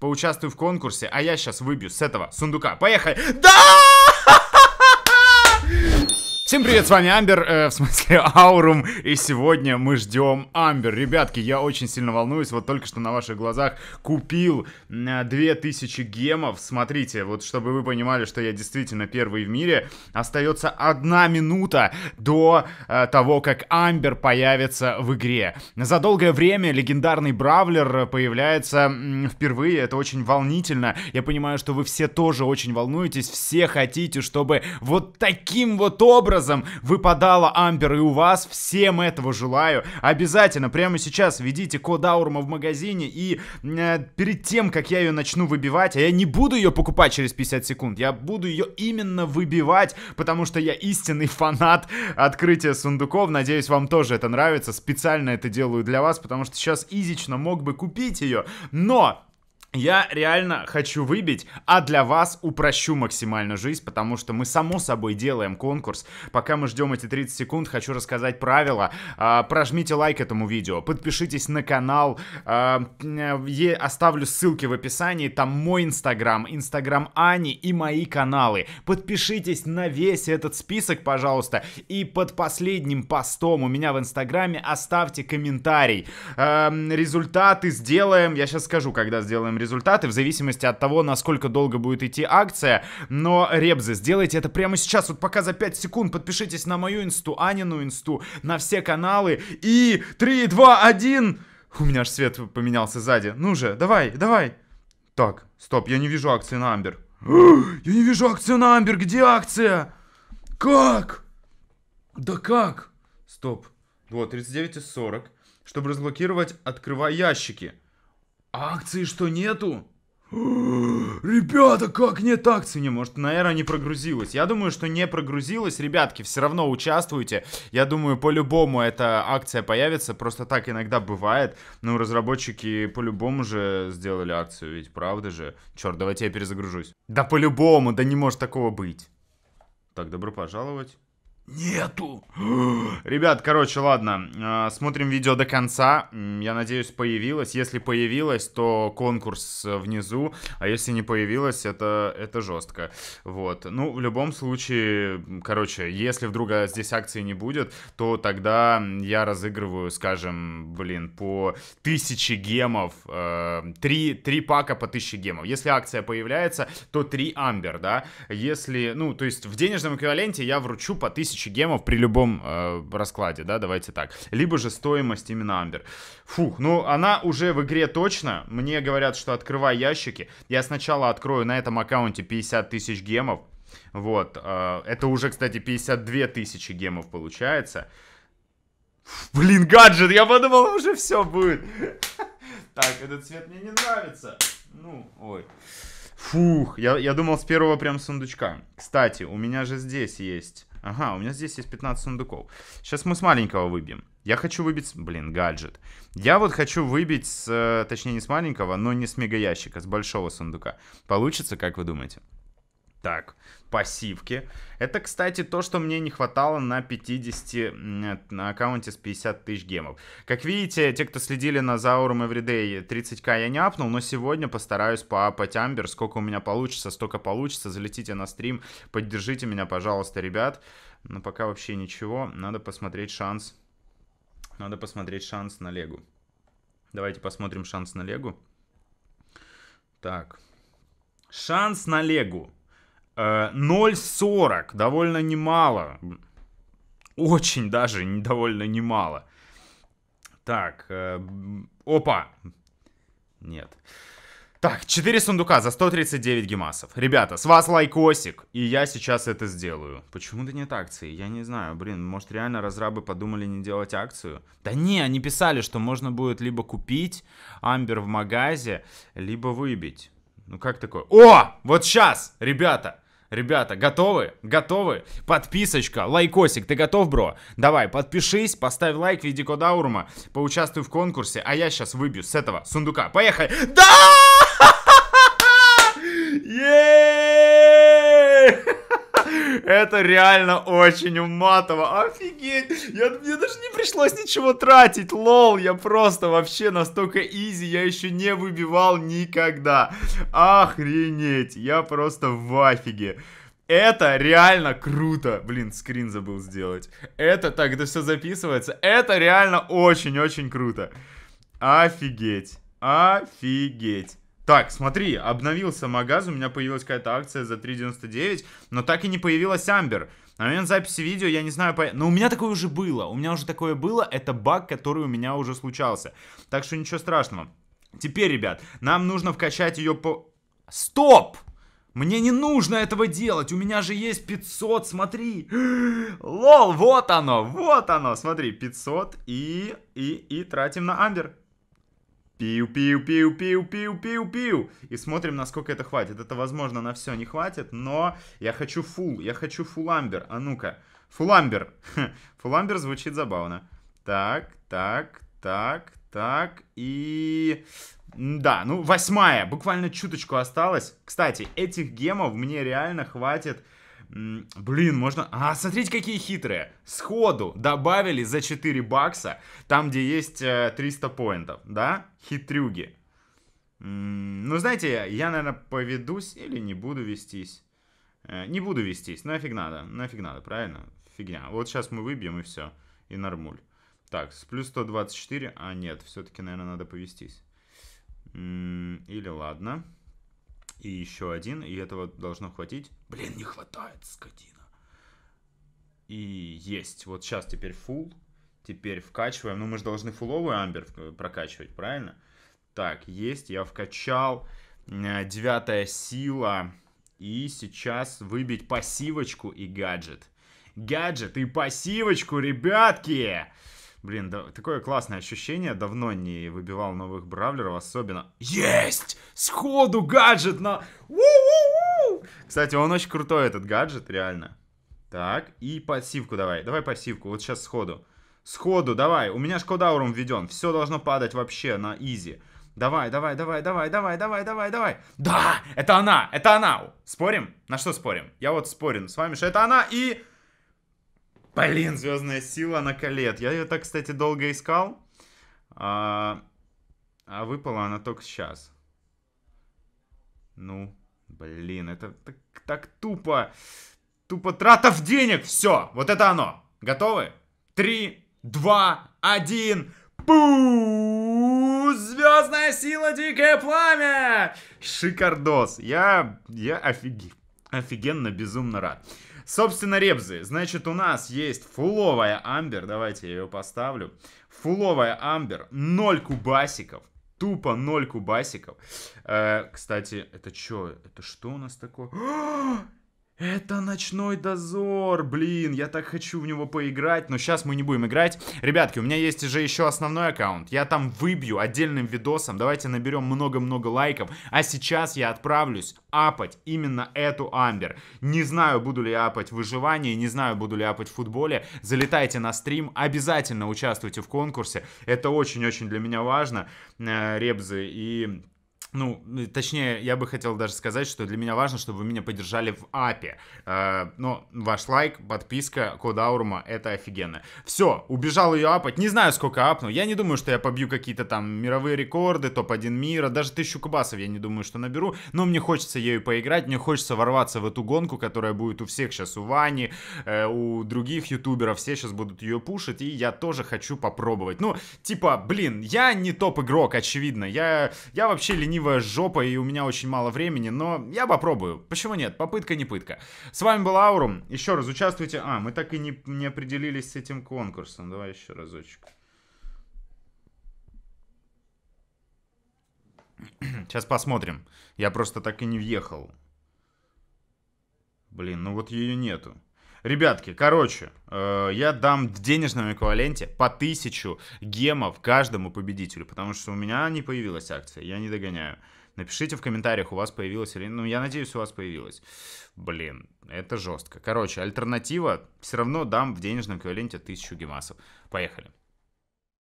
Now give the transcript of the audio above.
Поучаствую в конкурсе, а я сейчас выбью с этого сундука. Поехали! Да! Всем привет, с вами Амбер, э, в смысле Аурум, и сегодня мы ждем Амбер. Ребятки, я очень сильно волнуюсь, вот только что на ваших глазах купил э, 2000 гемов. Смотрите, вот чтобы вы понимали, что я действительно первый в мире, остается одна минута до э, того, как Амбер появится в игре. За долгое время легендарный Бравлер появляется э, впервые, это очень волнительно. Я понимаю, что вы все тоже очень волнуетесь, все хотите, чтобы вот таким вот образом образом выпадала Амбер и у вас. Всем этого желаю. Обязательно прямо сейчас введите код Аурма в магазине и э, перед тем, как я ее начну выбивать, а я не буду ее покупать через 50 секунд, я буду ее именно выбивать, потому что я истинный фанат открытия сундуков. Надеюсь, вам тоже это нравится. Специально это делаю для вас, потому что сейчас изично мог бы купить ее, но я реально хочу выбить, а для вас упрощу максимально жизнь, потому что мы само собой делаем конкурс. Пока мы ждем эти 30 секунд, хочу рассказать правила. А, прожмите лайк этому видео, подпишитесь на канал, я а, э, оставлю ссылки в описании, там мой инстаграм, инстаграм Ани и мои каналы. Подпишитесь на весь этот список, пожалуйста, и под последним постом у меня в инстаграме оставьте комментарий. Эм, результаты сделаем, я сейчас скажу, когда сделаем результаты в зависимости от того, насколько долго будет идти акция. Но, ребзы, сделайте это прямо сейчас, вот пока за 5 секунд. Подпишитесь на мою инсту, Анину инсту, на все каналы. И 3, 2, 1... У меня аж свет поменялся сзади. Ну же, давай, давай. Так, стоп, я не вижу акции на Амбер. Я не вижу акцию на Амбер, где акция? Как? Да как? Стоп. Вот, 39 из 40. Чтобы разблокировать, открывай ящики. Акции что, нету? Ребята, как нет акций? Не, может, наверное, не прогрузилась. Я думаю, что не прогрузилась. Ребятки, все равно участвуйте. Я думаю, по-любому эта акция появится. Просто так иногда бывает. Ну, разработчики по-любому же сделали акцию, ведь правда же? Черт, давайте я перезагружусь. Да по-любому, да не может такого быть. Так, добро пожаловать. Нету. Ребят, короче, ладно. А, смотрим видео до конца. Я надеюсь, появилось. Если появилось, то конкурс э, внизу. А если не появилось, это, это жестко. Вот. Ну, в любом случае, короче, если вдруг э, здесь акции не будет, то тогда я разыгрываю, скажем, блин, по тысяче гемов. Э, три, три пака по тысяче гемов. Если акция появляется, то три амбер, да? Если, ну, то есть в денежном эквиваленте я вручу по тысяче тысячи гемов при любом э, раскладе, да, давайте так. Либо же стоимость именно Амбер. Фух, ну она уже в игре точно. Мне говорят, что открывай ящики. Я сначала открою на этом аккаунте 50 тысяч гемов. Вот, э, это уже, кстати, 52 тысячи гемов получается. Блин, гаджет, я подумал, уже все будет. Так, этот цвет мне не нравится. Ну, ой. Фух, я, я думал с первого прям сундучка. Кстати, у меня же здесь есть Ага, у меня здесь есть 15 сундуков. Сейчас мы с маленького выбьем. Я хочу выбить, блин, гаджет. Я вот хочу выбить, с, э, точнее не с маленького, но не с мегаящика, с большого сундука. Получится, как вы думаете? Так, пассивки. Это, кстати, то, что мне не хватало на 50, на аккаунте с 50 тысяч гемов. Как видите, те, кто следили на Заурум Everyday, 30к я не апнул, но сегодня постараюсь поапать Амбер. Сколько у меня получится, столько получится. Залетите на стрим, поддержите меня, пожалуйста, ребят. Но пока вообще ничего. Надо посмотреть шанс. Надо посмотреть шанс на Легу. Давайте посмотрим шанс на Легу. Так. Шанс на Легу. 0,40, э, довольно немало. Очень даже довольно немало. Так, э, опа. Нет. Так, 4 сундука за 139 гемасов. Ребята, с вас лайкосик, и я сейчас это сделаю. Почему-то нет акции, я не знаю. Блин, может реально разрабы подумали не делать акцию? Да не, они писали, что можно будет либо купить амбер в магазе, либо выбить. Ну как такое? О, вот сейчас, ребята, Ребята, готовы? Готовы? Подписочка, лайкосик, ты готов, бро? Давай, подпишись, поставь лайк в виде кода Урма, поучаствуй в конкурсе, а я сейчас выбью с этого сундука. Поехали! Да! Это реально очень уматово. Офигеть! Я, мне даже не пришлось ничего тратить. Лол, я просто вообще настолько изи я еще не выбивал никогда. Охренеть! Я просто в офиге. Это реально круто. Блин, скрин забыл сделать. Это так, это все записывается. Это реально очень-очень круто. Офигеть. Офигеть так, смотри, обновился магаз, у меня появилась какая-то акция за 3.99, но так и не появилась Амбер. На момент записи видео я не знаю, но у меня такое уже было, у меня уже такое было, это баг, который у меня уже случался. Так что ничего страшного. Теперь, ребят, нам нужно вкачать ее по... Стоп! Мне не нужно этого делать, у меня же есть 500, смотри. Лол, вот оно, вот оно, смотри, 500 и, и, и тратим на Амбер пиу-пиу-пиу-пиу-пиу-пиу-пиу. И смотрим, насколько это хватит. Это, возможно, на все не хватит, но я хочу фул, я хочу фуламбер. А ну-ка, фуламбер. Фуламбер звучит забавно. Так, так, так, так, и... Да, ну, восьмая, буквально чуточку осталось. Кстати, этих гемов мне реально хватит Блин, можно... А, смотрите, какие хитрые. Сходу добавили за 4 бакса, там, где есть 300 э, поинтов, да? Хитрюги. Ну, знаете, я, наверное, поведусь или не буду вестись. Э, не буду вестись, нафиг надо, нафиг надо, правильно? Фигня. Вот сейчас мы выбьем и все, и нормуль. Так, с плюс 124, а нет, все-таки, наверное, надо повестись. Или ладно и еще один, и этого должно хватить. Блин, не хватает, скотина. И есть. Вот сейчас теперь фул, Теперь вкачиваем. Ну, мы же должны фуловый амбер э, прокачивать, правильно? Так, есть, я вкачал. Э, девятая сила. И сейчас выбить пассивочку и гаджет. Гаджет и пассивочку, ребятки! Блин, да, такое классное ощущение. Давно не выбивал новых бравлеров, особенно. Есть! Сходу гаджет на... У-у-у! Кстати, он очень крутой, этот гаджет, реально. Так, и пассивку давай. Давай пассивку, вот сейчас сходу. Сходу, давай. У меня ж введен. Все должно падать вообще на изи. Давай, давай, давай, давай, давай, давай, давай, давай. Да, это она, это она. Спорим? На что спорим? Я вот спорен с вами, что это она и... Блин, Звездная сила на колет. Я ее так, кстати, долго искал. А, а выпала она только сейчас. Ну, блин, это так, так тупо. Тупо тратов денег. Все, вот это оно. Готовы? Три, два, один. Пу! Звездная сила, дикое пламя! Шикардос. Я, я офиге... офигенно, безумно рад. Собственно, ребзы. Значит, у нас есть фуловая амбер. Давайте я ее поставлю. Фуловая амбер. 0 кубасиков. Тупо 0 кубасиков. Э, кстати, это что? Это что у нас такое? А! Это ночной дозор, блин, я так хочу в него поиграть, но сейчас мы не будем играть. Ребятки, у меня есть же еще основной аккаунт, я там выбью отдельным видосом, давайте наберем много-много лайков, а сейчас я отправлюсь апать именно эту Амбер. Не знаю, буду ли я апать в выживании, не знаю, буду ли апать в футболе, залетайте на стрим, обязательно участвуйте в конкурсе, это очень-очень для меня важно, э, ребзы, и ну, точнее, я бы хотел даже сказать, что для меня важно, чтобы вы меня поддержали в АПе. Э, но ваш лайк, подписка, код Аурума, это офигенно. Все, убежал ее апать. Не знаю, сколько апну. Я не думаю, что я побью какие-то там мировые рекорды, топ-1 мира. Даже тысячу кубасов я не думаю, что наберу. Но мне хочется ею поиграть. Мне хочется ворваться в эту гонку, которая будет у всех сейчас. У Вани, э, у других ютуберов. Все сейчас будут ее пушить. И я тоже хочу попробовать. Ну, типа, блин, я не топ-игрок, очевидно. Я, я вообще ленивый ленивая жопа и у меня очень мало времени, но я попробую. Почему нет? Попытка не пытка. С вами был Аурум. Еще раз участвуйте. А, мы так и не, не определились с этим конкурсом. Давай еще разочек. Сейчас посмотрим. Я просто так и не въехал. Блин, ну вот ее нету. Ребятки, короче, э, я дам в денежном эквиваленте по тысячу гемов каждому победителю, потому что у меня не появилась акция, я не догоняю. Напишите в комментариях, у вас появилась или... Ну, я надеюсь, у вас появилась. Блин, это жестко. Короче, альтернатива все равно дам в денежном эквиваленте тысячу гемасов. Поехали.